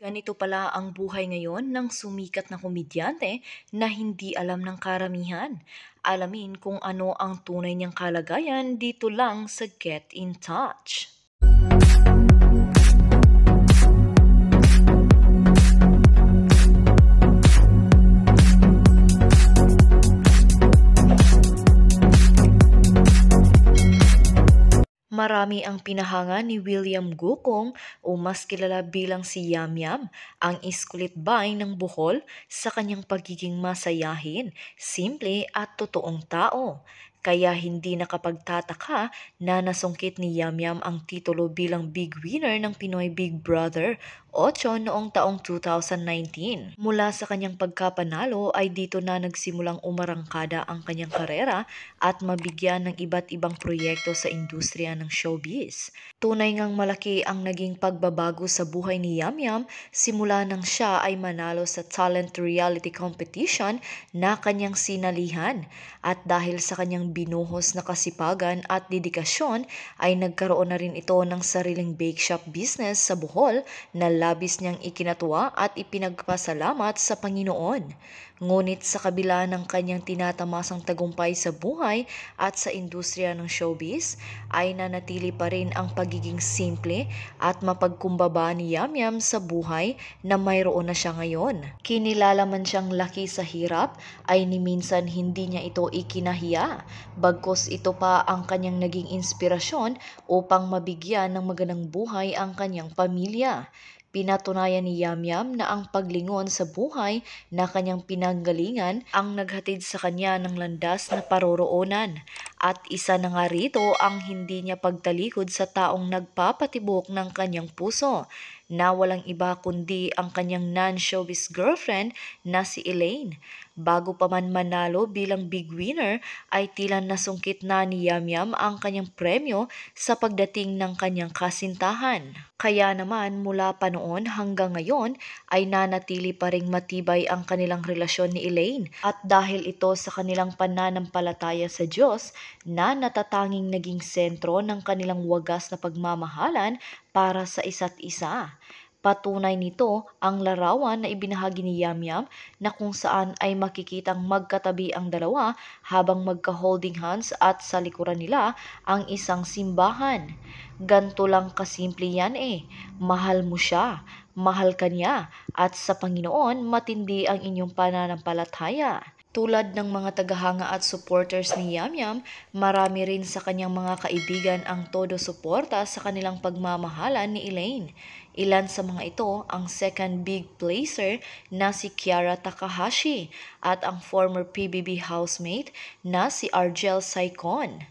Ganito pala ang buhay ngayon ng sumikat na komedyante na hindi alam ng karamihan. Alamin kung ano ang tunay niyang kalagayan dito lang sa Get in Touch. Marami ang pinahanga ni William Gukong o mas kilala bilang si Yam Yam, ang iskulit bay ng Bohol sa kanyang pagiging masayahin, simple at totoong tao. Kaya hindi nakapagtataka na nasungkit ni Yamyam ang titulo bilang big winner ng Pinoy Big Brother noong taong 2019. Mula sa kanyang pagkapanalo ay dito na nagsimulang umarangkada ang kanyang karera at mabigyan ng iba't ibang proyekto sa industriya ng showbiz. Tunay ngang malaki ang naging pagbabago sa buhay ni Yam Yam simula nang siya ay manalo sa talent reality competition na kanyang sinalihan at dahil sa kanyang binuhos na kasipagan at dedikasyon ay nagkaroon na rin ito ng sariling bake shop business sa Bohol na labis niyang ikinatuwa at ipinagpasalamat sa Panginoon Ngunit sa kabila ng kanyang tinatamasang tagumpay sa buhay at sa industriya ng showbiz, ay nanatili pa rin ang pagiging simple at mapagkumbaba ni Yam Yam sa buhay na mayroon na siya ngayon. Kinilala man siyang laki sa hirap, ay niminsan hindi niya ito ikinahiya, bagkos ito pa ang kanyang naging inspirasyon upang mabigyan ng magandang buhay ang kanyang pamilya. Pinatunayan ni Yam Yam na ang paglingon sa buhay na kanyang pinag pinanggalingan ang naghatid sa kanya ng landas na paroroonan at isa na nga rito ang hindi niya pagtalikod sa taong nagpapatibok ng kanyang puso na walang iba kundi ang kanyang non-showbiz girlfriend na si Elaine. Bago pa man manalo bilang big winner ay tila nasungkit na ni Yam Yam ang kanyang premyo sa pagdating ng kanyang kasintahan. Kaya naman mula pa noon hanggang ngayon ay nanatili pa ring matibay ang kanilang relasyon ni Elaine at dahil ito sa kanilang pananampalataya sa Diyos na natatanging naging sentro ng kanilang wagas na pagmamahalan para sa isa't isa. Patunay nito ang larawan na ibinahagi ni Yamyam na kung saan ay makikitang magkatabi ang dalawa habang magka-holding hands at sa likuran nila ang isang simbahan. Ganto lang kasimple yan eh. Mahal mo siya, mahal ka niya, at sa Panginoon matindi ang inyong pananampalataya. Tulad ng mga tagahanga at supporters ni Yamyam, marami rin sa kanyang mga kaibigan ang todo suporta sa kanilang pagmamahalan ni Elaine. Ilan sa mga ito ang second big placer na si Kiara Takahashi at ang former PBB housemate na si Argel Saikon.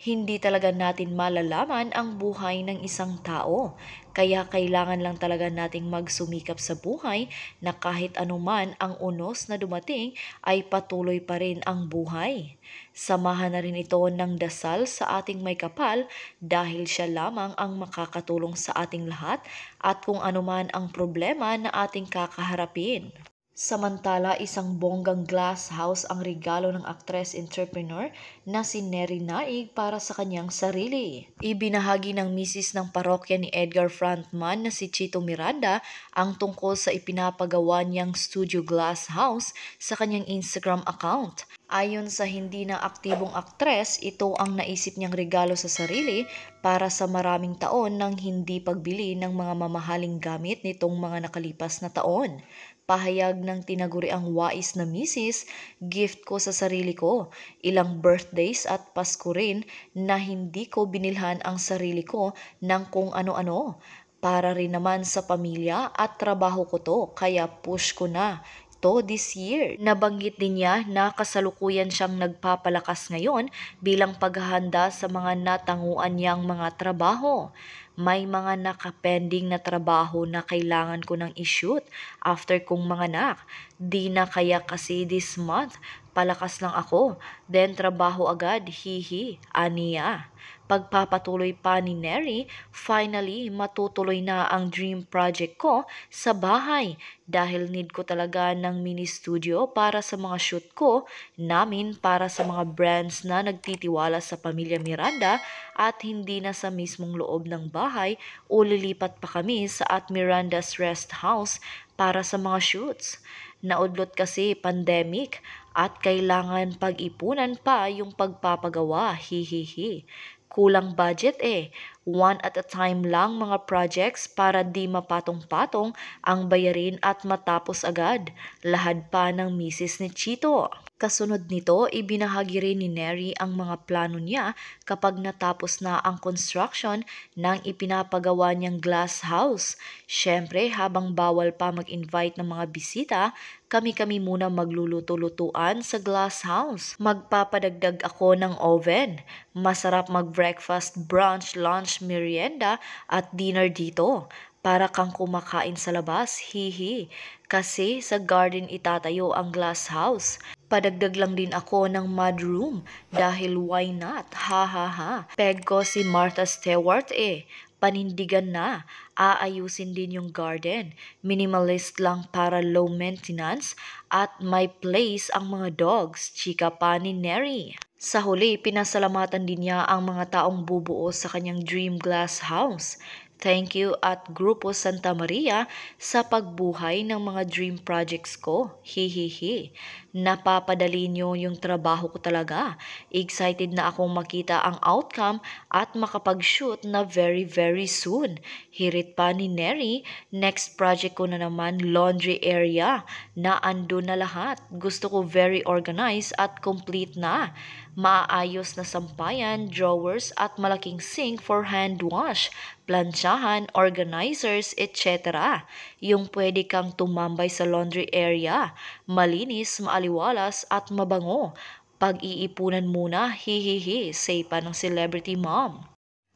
Hindi talaga natin malalaman ang buhay ng isang tao kaya kailangan lang talaga nating magsumikap sa buhay na kahit anuman ang unos na dumating ay patuloy pa rin ang buhay. Samahan na rin ito ng dasal sa ating may kapal dahil siya lamang ang makakatulong sa ating lahat at kung anuman ang problema na ating kakaharapin. Samantala, isang bonggang glass house ang regalo ng actress-entrepreneur na si Neri Naig para sa kanyang sarili. Ibinahagi ng misis ng parokya ni Edgar Frontman na si Chito Miranda ang tungkol sa ipinapagawa niyang studio glass house sa kanyang Instagram account. Ayon sa hindi na aktibong aktres, ito ang naisip niyang regalo sa sarili para sa maraming taon nang hindi pagbili ng mga mamahaling gamit nitong mga nakalipas na taon. Pahayag ng tinaguri ang wais na misis, gift ko sa sarili ko. Ilang birthdays at Pasko rin na hindi ko binilhan ang sarili ko ng kung ano-ano. Para rin naman sa pamilya at trabaho ko to, kaya push ko na Agosto this year. Nabanggit din niya na kasalukuyan siyang nagpapalakas ngayon bilang paghahanda sa mga natanguan niyang mga trabaho may mga nakapending na trabaho na kailangan ko nang ishoot after kong manganak. Di na kaya kasi this month Palakas lang ako, then trabaho agad, hihi, aniya. Pagpapatuloy pa ni Neri, finally matutuloy na ang dream project ko sa bahay dahil need ko talaga ng mini studio para sa mga shoot ko, namin para sa mga brands na nagtitiwala sa pamilya Miranda at hindi na sa mismong loob ng bahay o lilipat pa kami sa at Miranda's rest house para sa mga shoots. Naudlot kasi pandemic at kailangan pag-ipunan pa yung pagpapagawa, hihihi. Kulang budget eh. One at a time lang mga projects para di mapatong-patong ang bayarin at matapos agad. Lahad pa ng misis ni Chito. Kasunod nito, ibinahagi rin ni Neri ang mga plano niya kapag natapos na ang construction ng ipinapagawa niyang glass house. Siyempre, habang bawal pa mag-invite ng mga bisita, kami-kami muna magluluto-lutuan sa glass house. Magpapadagdag ako ng oven. Masarap mag-breakfast, brunch, lunch, merienda at dinner dito. Para kang kumakain sa labas, hihi. Kasi sa garden itatayo ang glass house. Padagdag lang din ako ng mud room dahil why not? Ha ha ha. Peg ko si Martha Stewart eh panindigan na. Aayusin din yung garden. Minimalist lang para low maintenance at may place ang mga dogs, chika pa ni Neri. Sa huli, pinasalamatan din niya ang mga taong bubuo sa kanyang dream glass house. Thank you at Grupo Santa Maria sa pagbuhay ng mga dream projects ko. Hihihi. Napapadali nyo yung trabaho ko talaga. Excited na akong makita ang outcome at makapag-shoot na very very soon. Hirit pa ni Neri, next project ko na naman laundry area na ando na lahat. Gusto ko very organized at complete na. Maayos na sampayan, drawers at malaking sink for hand wash plansyahan, organizers, etc. Yung pwede kang tumambay sa laundry area, malinis, maaliwalas at mabango. Pag-iipunan muna, hihihi, say pa ng celebrity mom.